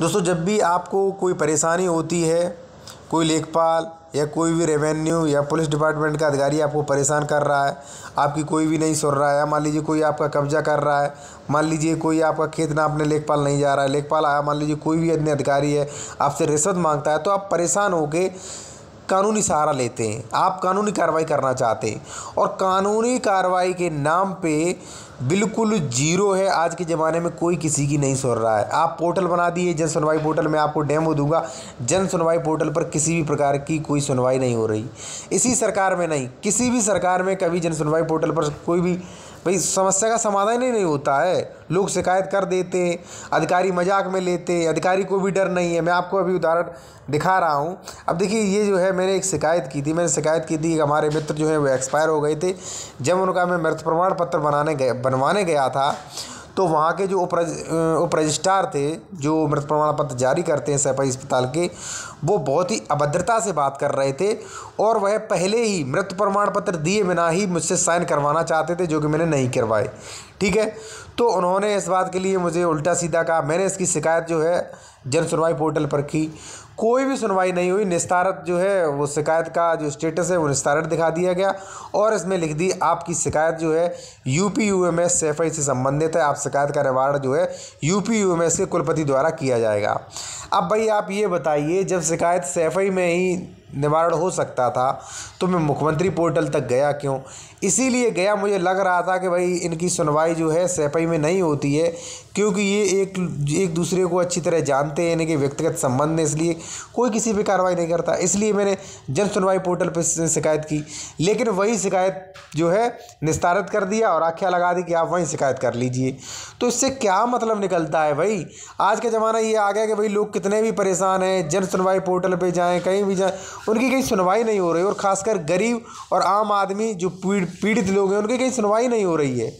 दोस्तों जब भी आपको कोई परेशानी होती है कोई लेखपाल या कोई भी रेवेन्यू या पुलिस डिपार्टमेंट का अधिकारी आपको परेशान कर रहा है आपकी कोई भी नहीं सुन रहा है मान लीजिए कोई आपका कब्जा कर रहा है मान लीजिए कोई आपका खेत ना अपने लेखपाल नहीं जा रहा है लेखपाल आया मान लीजिए कोई भी अन्य अधिकारी है आपसे रिश्वत मांगता है तो आप परेशान होकर कानूनी सहारा लेते हैं आप कानूनी कार्रवाई करना चाहते हैं और कानूनी कार्रवाई के नाम पे बिल्कुल जीरो है आज के ज़माने में कोई किसी की नहीं सुन रहा है आप पोर्टल बना दिए जन सुनवाई पोर्टल में आपको डेमो दूंगा जन सुनवाई पोर्टल पर किसी भी प्रकार की कोई सुनवाई नहीं हो रही इसी सरकार में नहीं किसी भी सरकार में कभी जन सुनवाई पोर्टल पर कोई भी भाई समस्या का समाधान ही नहीं होता है लोग शिकायत कर देते अधिकारी मजाक में लेते अधिकारी को भी डर नहीं है मैं आपको अभी उदाहरण दिखा रहा हूँ अब देखिए ये जो है मैंने एक शिकायत की थी मैंने शिकायत की थी हमारे मित्र जो है वो एक्सपायर हो गए थे जब उनका मैं मृत प्रमाण पत्र बनाने गया बनवाने गया था तो वहाँ के जो उपरज उप रजिस्ट्रार थे जो मृत प्रमाण पत्र जारी करते हैं सैपाई अस्पताल के वो बहुत ही अभद्रता से बात कर रहे थे और वह पहले ही मृत प्रमाण पत्र दिए बिना ही मुझसे साइन करवाना चाहते थे जो कि मैंने नहीं करवाए ठीक है तो उन्होंने इस बात के लिए मुझे उल्टा सीधा कहा मैंने इसकी शिकायत जो है जन सुनवाई पोर्टल पर की कोई भी सुनवाई नहीं हुई निस्तारत जो है वो शिकायत का जो स्टेटस है वो निस्तारत दिखा दिया गया और इसमें लिख दी आपकी शिकायत जो है U P U M S F I से संबंधित है आप शिकायत का रिवार्ड जो है U P U M S के कुलपति द्वारा किया जाएगा अब भाई आप ये बताइए जब शिकायत सेफ आई में ही निवारण हो सकता था तो मैं मुख्यमंत्री पोर्टल तक गया क्यों इसीलिए गया मुझे लग रहा था कि भाई इनकी सुनवाई जो है सेपई में नहीं होती है क्योंकि ये एक एक दूसरे को अच्छी तरह जानते हैं इनके व्यक्तिगत संबंध है इसलिए कोई किसी पे कार्रवाई नहीं करता इसलिए मैंने जन सुनवाई पोर्टल पर शिकायत की लेकिन वही शिकायत जो है निस्तारित कर दिया और आख्या लगा दी कि आप वहीं शिकायत कर लीजिए तो इससे क्या मतलब निकलता है भाई आज का ज़माना ये आ गया कि भाई लोग कितने भी परेशान हैं जन सुनवाई पोर्टल पर जाएँ कहीं भी जाएँ उनकी कहीं सुनवाई नहीं हो रही और ख़ासकर गरीब और आम आदमी जो पीड़ित लोग हैं उनकी कहीं सुनवाई नहीं हो रही है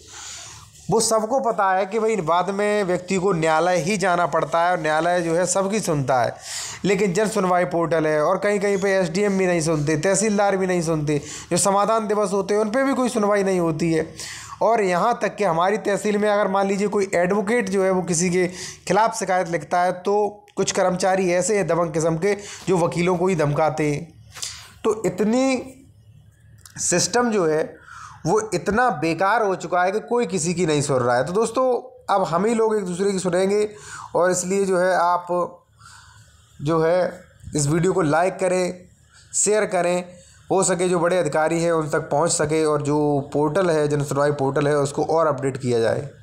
वो सबको पता है कि भाई बाद में व्यक्ति को न्यायालय ही जाना पड़ता है और न्यायालय जो है सबकी सुनता है लेकिन जन सुनवाई पोर्टल है और कहीं कहीं पे एसडीएम भी नहीं सुनते तहसीलदार भी नहीं सुनते जो समाधान दिवस होते हैं उन पर भी कोई सुनवाई नहीं होती है और यहाँ तक कि हमारी तहसील में अगर मान लीजिए कोई एडवोकेट जो है वो किसी के खिलाफ शिकायत लिखता है तो कुछ कर्मचारी ऐसे हैं दबंग किस्म के जो वकीलों को ही धमकाते हैं तो इतनी सिस्टम जो है वो इतना बेकार हो चुका है कि कोई किसी की नहीं सुन रहा है तो दोस्तों अब हम ही लोग एक दूसरे की सुनेंगे और इसलिए जो है आप जो है इस वीडियो को लाइक करें शेयर करें हो सके जो बड़े अधिकारी हैं उन तक पहुँच सके और जो पोर्टल है जनसुनवाई पोर्टल है उसको और अपडेट किया जाए